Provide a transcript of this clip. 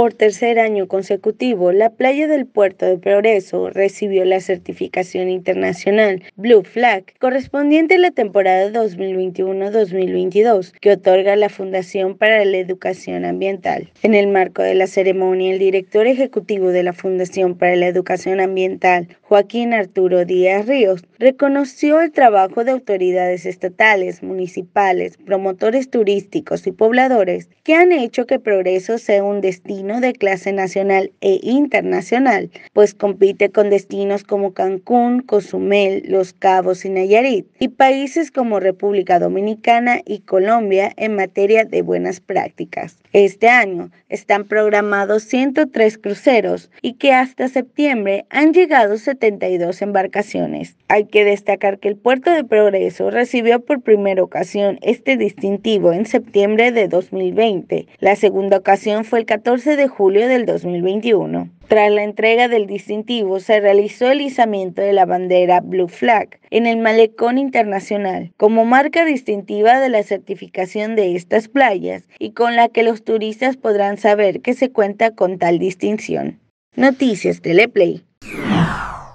Por tercer año consecutivo, la playa del Puerto de Progreso recibió la certificación internacional Blue Flag correspondiente a la temporada 2021-2022 que otorga la Fundación para la Educación Ambiental. En el marco de la ceremonia, el director ejecutivo de la Fundación para la Educación Ambiental, Joaquín Arturo Díaz Ríos, reconoció el trabajo de autoridades estatales, municipales, promotores turísticos y pobladores que han hecho que Progreso sea un destino de clase nacional e internacional, pues compite con destinos como Cancún, Cozumel, Los Cabos y Nayarit, y países como República Dominicana y Colombia en materia de buenas prácticas. Este año están programados 103 cruceros y que hasta septiembre han llegado 72 embarcaciones. Hay que destacar que el puerto de Progreso recibió por primera ocasión este distintivo en septiembre de 2020. La segunda ocasión fue el 14 de julio del 2021. Tras la entrega del distintivo, se realizó el izamiento de la bandera Blue Flag en el Malecón Internacional, como marca distintiva de la certificación de estas playas y con la que los turistas podrán saber que se cuenta con tal distinción. Noticias Teleplay.